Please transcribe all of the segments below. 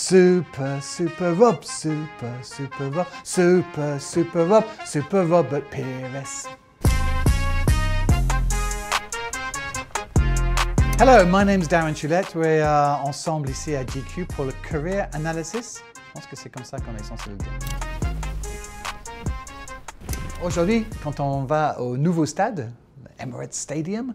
Super, super Rob, super, super Rob, super, super Rob, super Robert Pires. Hello, my name is Darren Chulette. We are ensemble ici à GQ pour le Career Analysis. Je pense que c'est comme ça qu'on est censé le dire. Aujourd'hui, quand on va au nouveau stade, Emirates Stadium,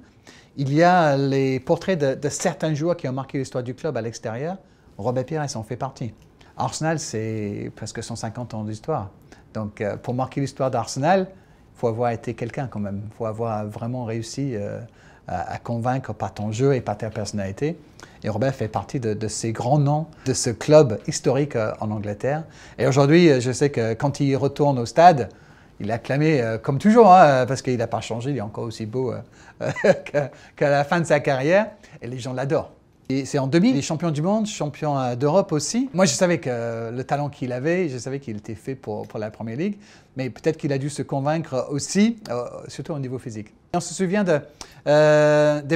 il y a les portraits de certains joueurs qui ont marqué l'histoire du club à l'extérieur. Robert Pires en fait partie. Arsenal, c'est presque 150 ans d'histoire. Donc, euh, pour marquer l'histoire d'Arsenal, il faut avoir été quelqu'un quand même. Il faut avoir vraiment réussi euh, à, convaincre par ton jeu et par ta personnalité. Et Robert fait partie de, ces grands noms de ce club historique euh, en Angleterre. Et aujourd'hui, je sais que quand il retourne au stade, il est acclamé comme toujours, hein, parce qu'il n'a pas changé, il est encore aussi beau qu'à la fin de sa carrière. Et les gens l'adorent. Et c'est en 2000, il est champion du monde, champion euh, d'Europe aussi. Moi, je savais que euh, le talent qu'il avait, je savais qu'il était fait pour, la Première Ligue, mais peut-être qu'il a dû se convaincre aussi, euh, surtout au niveau physique. on se souvient de,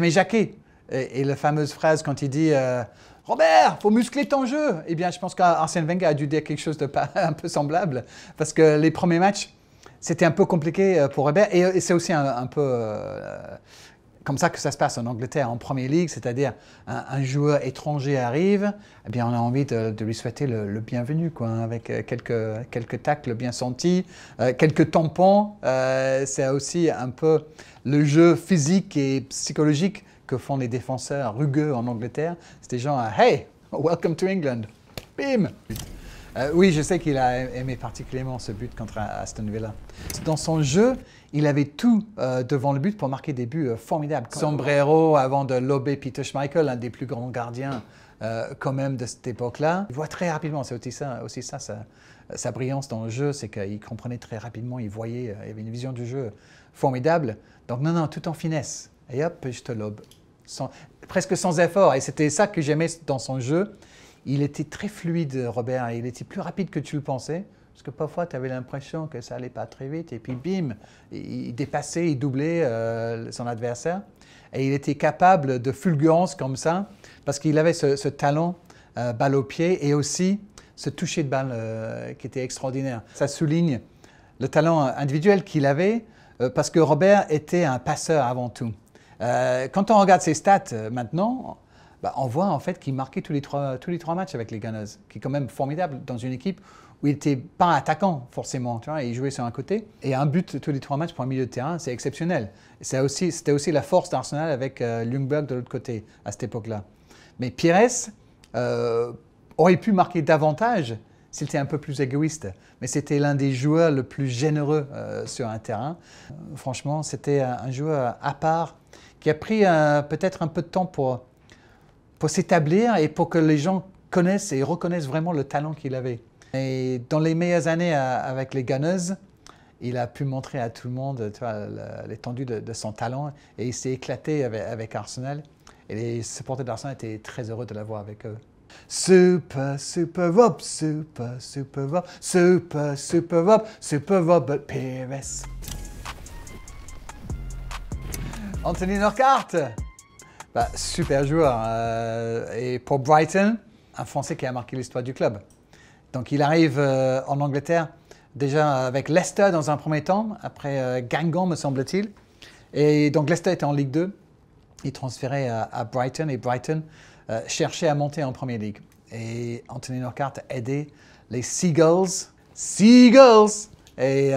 Jacquet et, la fameuse phrase quand il dit Robert, Robert, faut muscler ton jeu. Eh bien, je pense qu'Arsène Wenger a dû dire quelque chose de pas, un peu semblable, parce que les premiers matchs, c'était un peu compliqué pour Robert, et, c'est aussi un, peu comme ça que ça se passe en Angleterre, en Premier League, c'est-à-dire un, joueur étranger arrive, eh bien on a envie de, lui souhaiter le, bienvenu, hein, avec euh, quelques, quelques tacles bien sentis, euh, quelques tampons. Euh, c'est aussi un peu le jeu physique et psychologique que font les défenseurs rugueux en Angleterre. C'est des gens à Hey, welcome to England, bim. Euh, oui, je sais qu'il a aimé particulièrement ce but contre Aston Villa. Dans son jeu, il avait tout euh, devant le but pour marquer des buts euh, formidables. Sombrero avant de lober Peter Schmeichel, un des plus grands gardiens quand même de cette époque-là. Il voit très rapidement, c'est aussi ça, aussi ça, sa brillance dans le jeu, c'est qu'il comprenait très rapidement, il voyait, il avait une vision du jeu formidable. Donc non, non, tout en finesse. Et hop, je te lobe. presque sans effort. Et c'était ça que j'aimais dans son jeu il était très fluide, Robert, il était plus rapide que tu le pensais. Parce que parfois, tu avais l'impression que ça allait pas très vite, et puis bim, il dépassait, il doublait euh, son adversaire. Et il était capable de fulgurance comme ça, parce qu'il avait ce, talent euh, balle au pied et aussi ce toucher de balle euh, qui était extraordinaire. Ça souligne le talent individuel qu'il avait, parce que Robert était un passeur avant tout. quand on regarde ses stats maintenant, bah, on voit en fait qu'il marquait tous les, trois, matchs avec les Gunners, qui est quand même formidable dans une équipe où il n'était pas attaquant forcément, il jouait sur un côté. Et un but tous les trois matchs pour un milieu de terrain, c'est exceptionnel. C'était aussi, la force d'Arsenal avec euh, de l'autre côté à cette époque-là. Mais Pires euh, aurait pu marquer davantage s'il était un peu plus égoïste. Mais c'était l'un des joueurs le plus généreux euh, sur un terrain. Euh, franchement, c'était un, joueur à part qui a pris peut-être un peu de temps pour pour s'établir et pour que les gens connaissent et reconnaissent vraiment le talent qu'il avait. Et dans les meilleures années euh, avec les Gunners, il a pu montrer à tout le monde l'étendue de, son talent et il s'est éclaté avec, Arsenal. Et les supporters d'Arsenal étaient très heureux de l'avoir avec eux. Super, super Rob, super, super Rob, super, super Rob, super Robert Pires. Anthony Norcart! Bah, super joueur. Euh, et pour Brighton, un Français qui a marqué l'histoire du club. Donc il arrive euh, en Angleterre déjà avec Leicester dans un premier temps, après euh, me semble-t-il. Et donc Leicester était en Ligue 2, il transférait à, Brighton et Brighton euh, cherchait à monter en Premier League. Et Anthony Norcart a aidé les Seagulls. Seagulls Et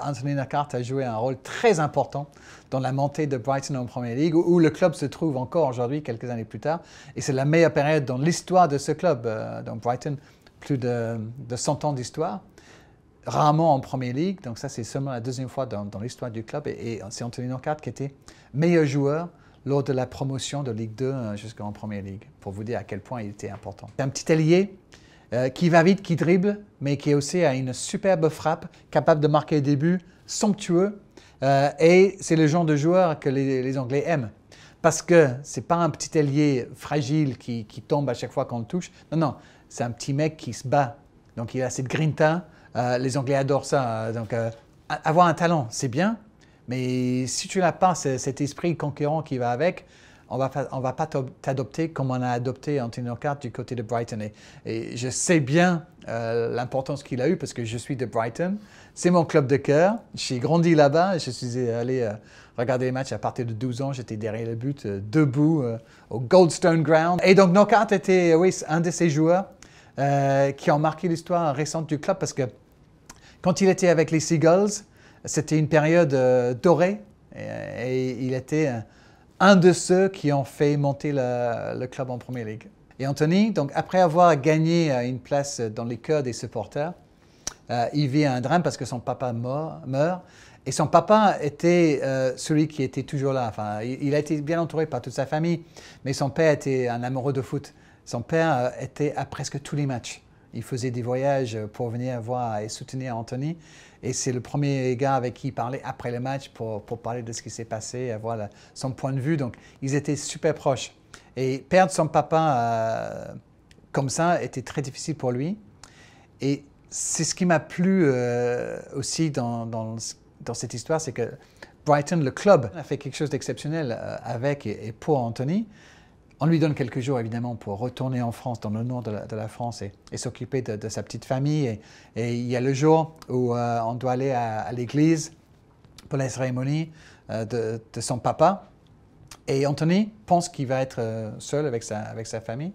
Anthony Norcart a joué un rôle très important dans la montée de Brighton en Premier League, où, le club se trouve encore aujourd'hui, quelques années plus tard. Et c'est la meilleure période dans l'histoire de ce club. Euh, donc Brighton, plus de, 100 ans d'histoire rarement en Premier League, donc ça c'est seulement la deuxième fois dans, l'histoire du club, et, c'est Anthony Norcard qui était meilleur joueur lors de la promotion de Ligue 2 euh, jusqu'en Premier League, pour vous dire à quel point il était important. C'est un petit allié euh, qui va vite, qui dribble, mais qui aussi a une superbe frappe, capable de marquer des buts somptueux, euh, et c'est le genre de joueur que les, Anglais aiment. Parce que ce n'est pas un petit ailier fragile qui, tombe à chaque fois qu'on le touche. Non, non, c'est un petit mec qui se bat. Donc il a cette grinta. Euh, les Anglais adorent ça. Donc euh, avoir un talent, c'est bien. Mais si tu n'as pas cet esprit concurrent qui va avec, on va, va pas t'adopter comme on a adopté Anthony Lockhart du côté de Brighton. Et, je sais bien euh, l'importance qu'il a eue parce que je suis de Brighton. C'est mon club de cœur. J'ai grandi là-bas. Je suis allé euh, regarder les matchs à partir de 12 ans. J'étais derrière le but, euh, debout, au Goldstone Ground. Et donc, Lockhart était oui, un de ces joueurs qui ont marqué l'histoire récente du club parce que quand il était avec les Seagulls, c'était une période dorée et il était un de ceux qui ont fait monter le, club en Premier League. Et Anthony, donc après avoir gagné euh, une place dans les cœurs des supporters, euh, il vit un drame parce que son papa meurt. et son papa était euh, celui qui était toujours là. Enfin, il, a été bien entouré par toute sa famille, mais son père était un amoureux de foot. Son père était à presque tous les matchs. Il faisait des voyages pour venir voir et soutenir Anthony. Et c'est le premier gars avec qui il parlait après le match pour, pour parler de ce qui s'est passé, avoir son point de vue. Donc, ils étaient super proches. Et perdre son papa euh, comme ça était très difficile pour lui. Et c'est ce qui m'a plu euh, aussi dans, dans, cette histoire, c'est que Brighton, le club, a fait quelque chose d'exceptionnel euh, avec et pour Anthony. On lui donne quelques jours, évidemment, pour retourner en France, dans le nord de la, France, et, s'occuper de, sa petite famille. Et, il y a le jour où euh, on doit aller à, l'église pour la cérémonie euh, de, son papa. Et Anthony pense qu'il va être euh, seul avec sa, famille.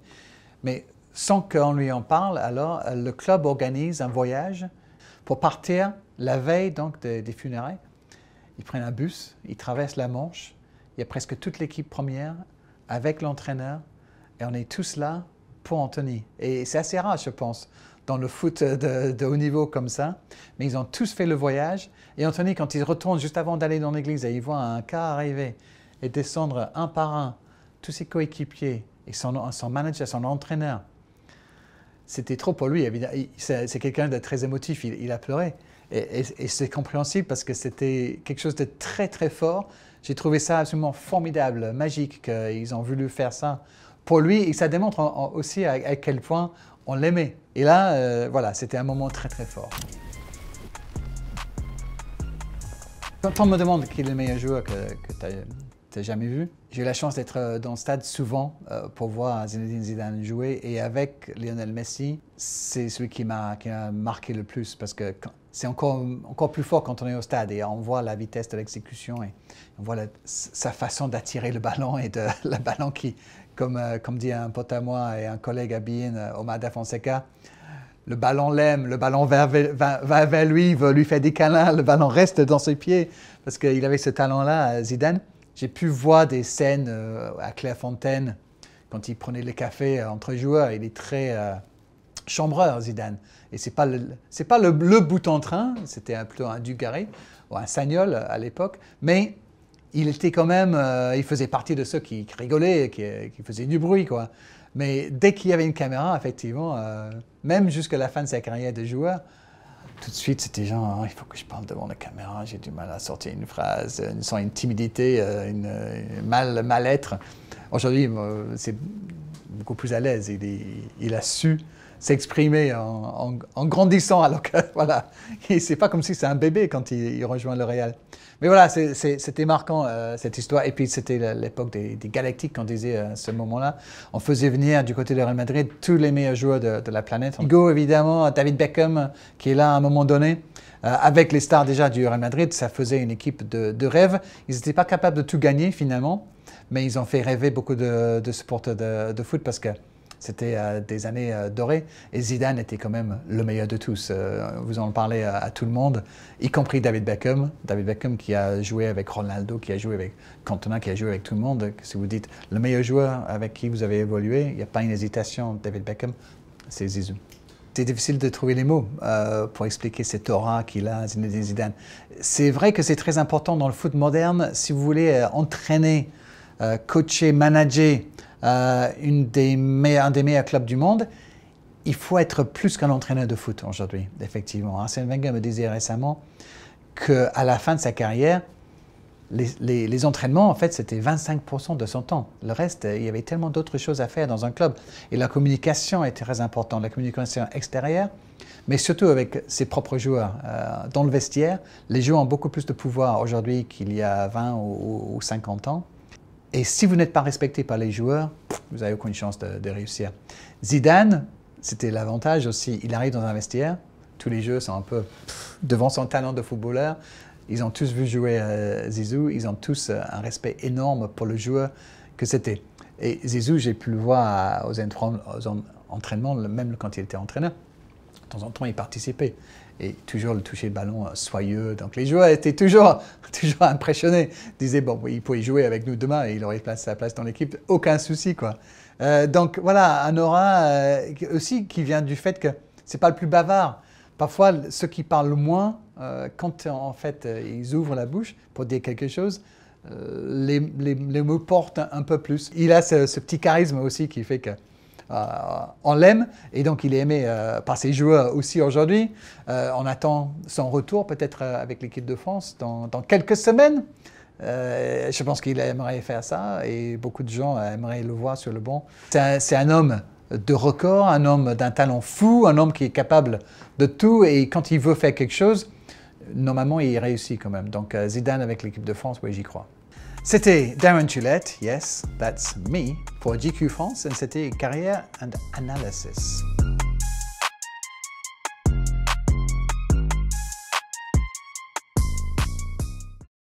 Mais sans qu'on lui en parle, alors le club organise un voyage pour partir la veille donc des, des funérailles. Ils prennent un bus, ils traversent la Manche. Il y a presque toute l'équipe première avec l'entraîneur, et on est tous là pour Anthony. Et c'est assez rare, je pense, dans le foot de, haut niveau comme ça. Mais ils ont tous fait le voyage. Et Anthony, quand il retourne juste avant d'aller dans l'église et il voit un cas arriver et descendre un par un, tous ses coéquipiers et son, manager, son entraîneur, c'était trop pour lui. C'est quelqu'un de très émotif, il, a pleuré. et c'est compréhensible parce que c'était quelque chose de très très fort j'ai trouvé ça absolument formidable, magique qu'ils ont voulu faire ça pour lui et ça démontre aussi à, quel point on l'aimait. Et là, euh, voilà, c'était un moment très très fort. Quand on me demande qui est le meilleur joueur que, tu as, jamais vu, j'ai eu la chance d'être euh, dans le stade souvent euh, pour voir Zinedine Zidane jouer et avec Lionel Messi, c'est celui qui m'a marqué le plus parce que c'est encore, encore plus fort quand on est au stade et on voit la vitesse de l'exécution et on voit sa façon d'attirer le ballon et de le ballon qui, comme, euh, comme dit un pote à moi et un collègue à Bien, euh, Omar Fonseca, le ballon l'aime, le ballon va, vers lui, veut lui faire des câlins, le ballon reste dans ses pieds parce qu'il avait ce talent-là, euh, Zidane. J'ai pu voir des scènes à Clairefontaine quand il prenait le café entre joueurs, il est très chambreur, Zidane. Et c'est pas, le, pas bout en train, c'était plutôt un Dugarry, ou un Sagnol euh, à l'époque, mais il était quand même, euh, il faisait partie de ceux qui, rigolaient, qui, qui, faisaient du bruit, quoi. Mais dès qu'il y avait une caméra, effectivement, euh, même jusqu'à la fin de sa carrière de joueur, tout de suite, c'était genre, hein, il faut que je parle devant la caméra, j'ai du mal à sortir une phrase, une, une timidité, une, mal, mal-être. Aujourd'hui, c'est beaucoup plus à l'aise, il, il a su s'exprimer en, grandissant. Alors que, voilà, c'est pas comme si c'est un bébé quand il, rejoint le Real. Mais voilà, c'était marquant euh, cette histoire. Et puis c'était l'époque des, Galactiques, qu'on disait à euh, ce moment-là. On faisait venir du côté de Real Madrid tous les meilleurs joueurs de, la planète. Hugo, évidemment, David Beckham, qui est là à un moment donné. Euh, avec les stars déjà du Real Madrid, ça faisait une équipe de, rêve. Ils n'étaient pas capables de tout gagner finalement, mais ils ont fait rêver beaucoup de, supporters de foot parce que c'était euh, des années euh, dorées. Et Zidane était quand même le meilleur de tous. Euh, vous en parlez à, tout le monde, y compris David Beckham. David Beckham qui a joué avec Ronaldo, qui a joué avec Cantona, qui a joué avec tout le monde. Si vous dites le meilleur joueur avec qui vous avez évolué, il n'y a pas une hésitation. David Beckham, c'est Zizou. C'est difficile de trouver les mots pour expliquer cette aura qu'il a, Zinedine Zidane. C'est vrai que c'est très important dans le foot moderne, si vous voulez entraîner, coacher, manager euh, une des un des meilleurs clubs du monde, il faut être plus qu'un entraîneur de foot aujourd'hui, effectivement. Hein. Arsène Wenger me disait récemment qu'à la fin de sa carrière, les, entraînements, en fait, c'était 25% de son temps. Le reste, il y avait tellement d'autres choses à faire dans un club. Et la communication était très importante, la communication extérieure, mais surtout avec ses propres joueurs. Euh, dans le vestiaire, les joueurs ont beaucoup plus de pouvoir aujourd'hui qu'il y a 20 ou 50 ans. Et si vous n'êtes pas respecté par les joueurs, vous n'avez aucune chance de, réussir. Zidane, c'était l'avantage aussi. Il arrive dans un vestiaire, tous les jeux sont un peu devant son talent de footballeur. Ils ont tous vu jouer euh, Zizou, ils ont tous euh, un respect énorme pour le joueur que c'était. Et Zizou, j'ai pu le voir aux, entraînements, même quand il était entraîneur. De temps en temps, il participait et toujours le toucher de ballon euh, soyeux. Donc les joueurs étaient toujours, toujours impressionnés. Ils disaient, bon, il pourrait jouer avec nous demain et il aurait place, sa place dans l'équipe, aucun souci. quoi. Euh, donc voilà, un aura euh, aussi qui vient du fait que ce n'est pas le plus bavard. Parfois, ceux qui parlent le moins, quand en fait ils ouvrent la bouche pour dire quelque chose, les, les, mots portent un, peu plus. Il a ce petit charisme aussi qui fait que on euh, l'aime et donc il est aimé euh, par ses joueurs aussi aujourd'hui. Euh, on attend son retour peut-être avec l'équipe de France dans, quelques semaines. je pense qu'il aimerait faire ça et beaucoup de gens aimeraient le voir sur le banc. C'est un, homme de record, un homme d'un talent fou, un homme qui est capable de tout et quand il veut faire quelque chose, normalement il réussit quand même. Donc Zidane avec l'équipe de France, oui j'y crois. C'était Darren Tulette, yes, that's me, for GQ France, and c'était carrière and Analysis.